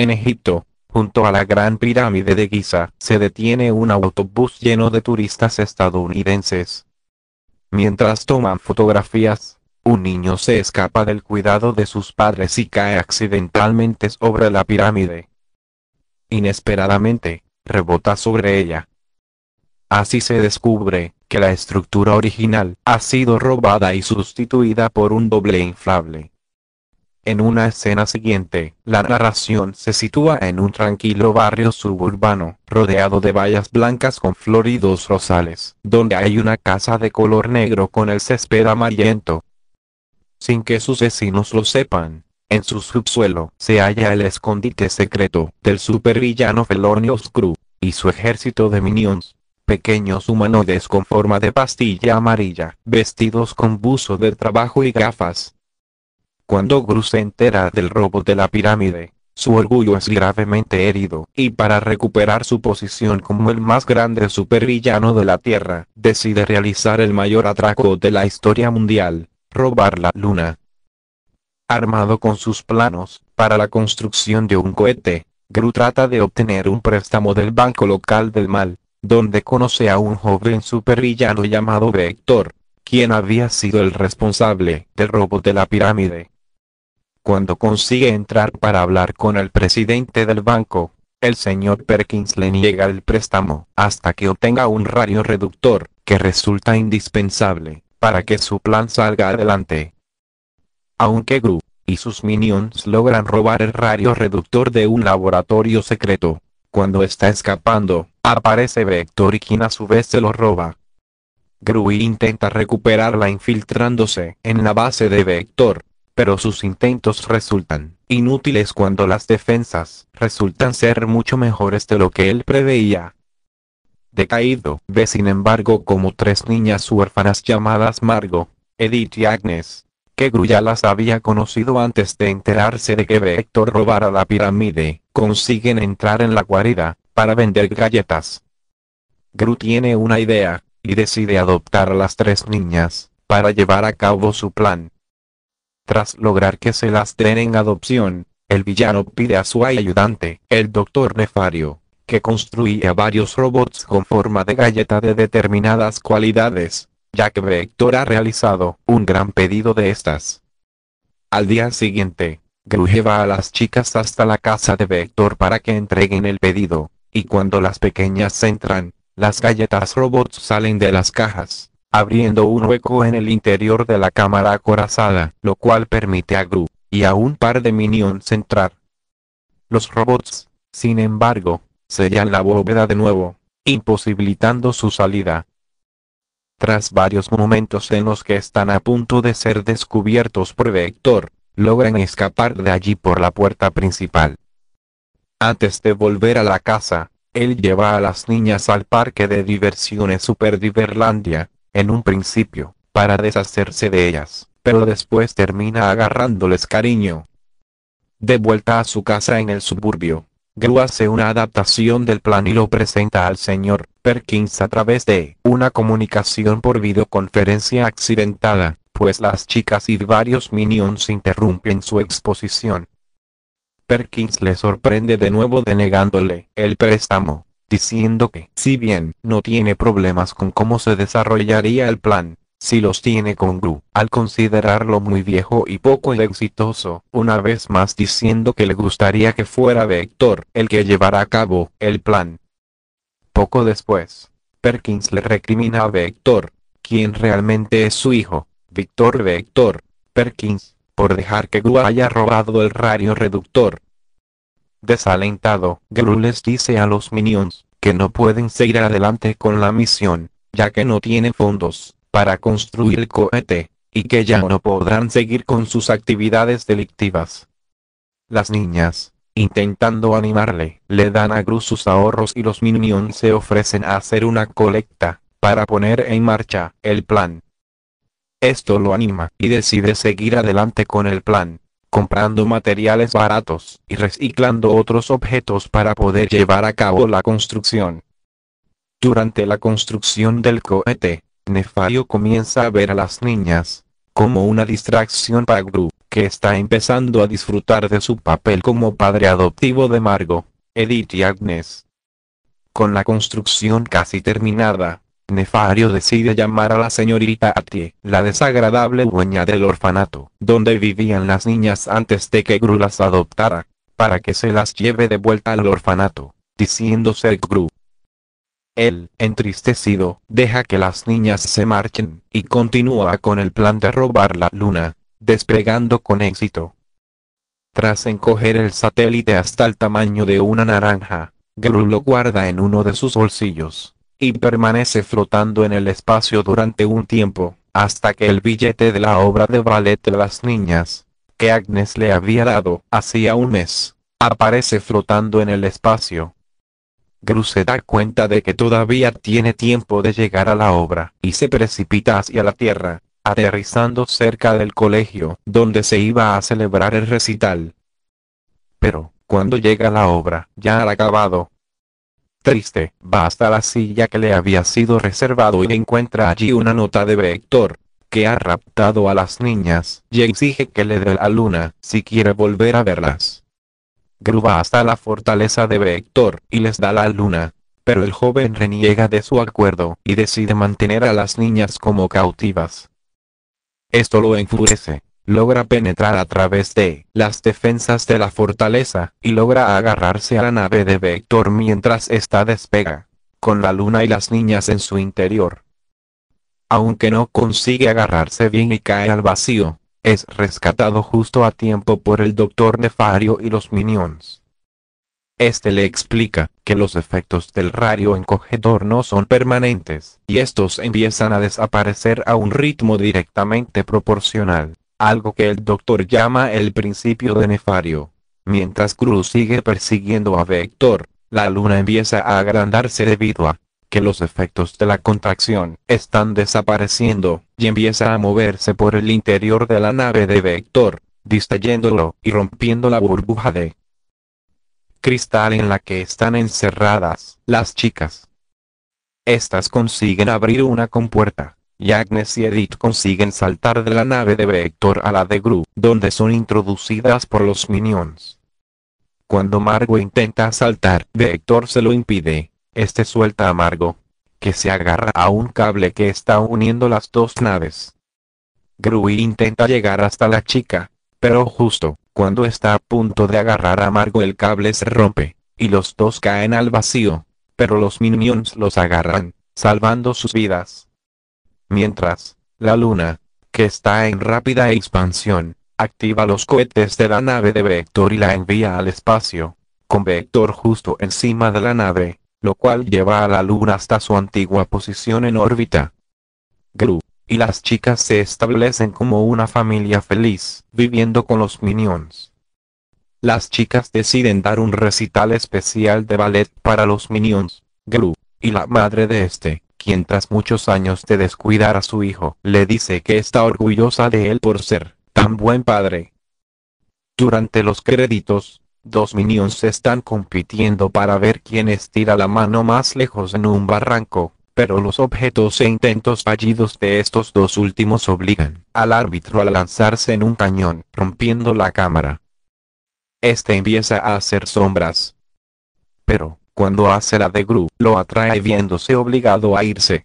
En Egipto, junto a la Gran Pirámide de Giza, se detiene un autobús lleno de turistas estadounidenses. Mientras toman fotografías, un niño se escapa del cuidado de sus padres y cae accidentalmente sobre la pirámide. Inesperadamente, rebota sobre ella. Así se descubre que la estructura original ha sido robada y sustituida por un doble inflable. En una escena siguiente, la narración se sitúa en un tranquilo barrio suburbano, rodeado de vallas blancas con floridos rosales, donde hay una casa de color negro con el césped amarillento. Sin que sus vecinos lo sepan, en su subsuelo se halla el escondite secreto del supervillano Felonious Crew, y su ejército de minions, pequeños humanoides con forma de pastilla amarilla, vestidos con buzo de trabajo y gafas, cuando Gru se entera del robo de la pirámide, su orgullo es gravemente herido, y para recuperar su posición como el más grande supervillano de la Tierra, decide realizar el mayor atraco de la historia mundial, robar la Luna. Armado con sus planos, para la construcción de un cohete, Gru trata de obtener un préstamo del Banco Local del Mal, donde conoce a un joven supervillano llamado Vector, quien había sido el responsable del robo de la pirámide cuando consigue entrar para hablar con el presidente del banco, el señor Perkins le niega el préstamo hasta que obtenga un radio reductor, que resulta indispensable para que su plan salga adelante. Aunque Gru y sus minions logran robar el radio reductor de un laboratorio secreto, cuando está escapando, aparece Vector y quien a su vez se lo roba. Gru intenta recuperarla infiltrándose en la base de Vector, pero sus intentos resultan inútiles cuando las defensas resultan ser mucho mejores de lo que él preveía. Decaído, ve sin embargo como tres niñas huérfanas llamadas Margo, Edith y Agnes, que ya las había conocido antes de enterarse de que Vector robara la pirámide, consiguen entrar en la guarida, para vender galletas. Gru tiene una idea, y decide adoptar a las tres niñas, para llevar a cabo su plan. Tras lograr que se las den en adopción, el villano pide a su ayudante, el Doctor Nefario, que construya varios robots con forma de galleta de determinadas cualidades, ya que Vector ha realizado un gran pedido de estas. Al día siguiente, Gruje va a las chicas hasta la casa de Vector para que entreguen el pedido, y cuando las pequeñas entran, las galletas robots salen de las cajas, abriendo un hueco en el interior de la cámara acorazada, lo cual permite a Gru y a un par de minions entrar. Los robots, sin embargo, sellan la bóveda de nuevo, imposibilitando su salida. Tras varios momentos en los que están a punto de ser descubiertos por Vector, logran escapar de allí por la puerta principal. Antes de volver a la casa, él lleva a las niñas al parque de diversiones Super Diverlandia, en un principio, para deshacerse de ellas, pero después termina agarrándoles cariño. De vuelta a su casa en el suburbio, Gru hace una adaptación del plan y lo presenta al señor Perkins a través de una comunicación por videoconferencia accidentada, pues las chicas y varios minions interrumpen su exposición. Perkins le sorprende de nuevo denegándole el préstamo, diciendo que, si bien, no tiene problemas con cómo se desarrollaría el plan, si los tiene con Gru, al considerarlo muy viejo y poco exitoso, una vez más diciendo que le gustaría que fuera Vector el que llevara a cabo el plan. Poco después, Perkins le recrimina a Vector, quien realmente es su hijo, Victor Vector, Perkins, por dejar que Gru haya robado el radio reductor, Desalentado, Gru les dice a los minions, que no pueden seguir adelante con la misión, ya que no tienen fondos, para construir el cohete, y que ya no podrán seguir con sus actividades delictivas. Las niñas, intentando animarle, le dan a Gru sus ahorros y los minions se ofrecen a hacer una colecta, para poner en marcha, el plan. Esto lo anima, y decide seguir adelante con el plan comprando materiales baratos y reciclando otros objetos para poder llevar a cabo la construcción. Durante la construcción del cohete, Nefario comienza a ver a las niñas, como una distracción para Gru, que está empezando a disfrutar de su papel como padre adoptivo de Margo, Edith y Agnes. Con la construcción casi terminada, Nefario decide llamar a la señorita Atie, la desagradable dueña del orfanato, donde vivían las niñas antes de que Gru las adoptara, para que se las lleve de vuelta al orfanato, diciendo ser Gru. Él, entristecido, deja que las niñas se marchen, y continúa con el plan de robar la luna, despegando con éxito. Tras encoger el satélite hasta el tamaño de una naranja, Gru lo guarda en uno de sus bolsillos y permanece flotando en el espacio durante un tiempo, hasta que el billete de la obra de ballet de las niñas, que Agnes le había dado hacía un mes, aparece flotando en el espacio. Gru se da cuenta de que todavía tiene tiempo de llegar a la obra, y se precipita hacia la Tierra, aterrizando cerca del colegio donde se iba a celebrar el recital. Pero, cuando llega la obra, ya ha acabado, Triste, va hasta la silla que le había sido reservado y encuentra allí una nota de Vector, que ha raptado a las niñas y exige que le dé la luna si quiere volver a verlas. Gru va hasta la fortaleza de Vector y les da la luna, pero el joven reniega de su acuerdo y decide mantener a las niñas como cautivas. Esto lo enfurece, logra penetrar a través de las defensas de la fortaleza, y logra agarrarse a la nave de Vector mientras está despega, con la luna y las niñas en su interior. Aunque no consigue agarrarse bien y cae al vacío, es rescatado justo a tiempo por el Doctor Nefario y los Minions. Este le explica que los efectos del radio encogedor no son permanentes, y estos empiezan a desaparecer a un ritmo directamente proporcional algo que el doctor llama el principio de Nefario. Mientras Cruz sigue persiguiendo a Vector, la luna empieza a agrandarse debido a que los efectos de la contracción están desapareciendo, y empieza a moverse por el interior de la nave de Vector, distrayéndolo y rompiendo la burbuja de cristal en la que están encerradas las chicas. Estas consiguen abrir una compuerta, y Agnes y Edith consiguen saltar de la nave de Vector a la de Gru, donde son introducidas por los Minions. Cuando Margo intenta saltar, Vector se lo impide. Este suelta a Margo, que se agarra a un cable que está uniendo las dos naves. Gru intenta llegar hasta la chica, pero justo, cuando está a punto de agarrar a Margo el cable se rompe, y los dos caen al vacío, pero los Minions los agarran, salvando sus vidas. Mientras, la Luna, que está en rápida expansión, activa los cohetes de la nave de Vector y la envía al espacio, con Vector justo encima de la nave, lo cual lleva a la Luna hasta su antigua posición en órbita. Gru y las chicas se establecen como una familia feliz, viviendo con los minions. Las chicas deciden dar un recital especial de ballet para los minions, Gru, y la madre de este, mientras muchos años de descuidar a su hijo, le dice que está orgullosa de él por ser tan buen padre. Durante los créditos, dos minions están compitiendo para ver quién estira la mano más lejos en un barranco, pero los objetos e intentos fallidos de estos dos últimos obligan al árbitro a lanzarse en un cañón, rompiendo la cámara. Este empieza a hacer sombras. Pero, cuando hace la de Gru, lo atrae viéndose obligado a irse.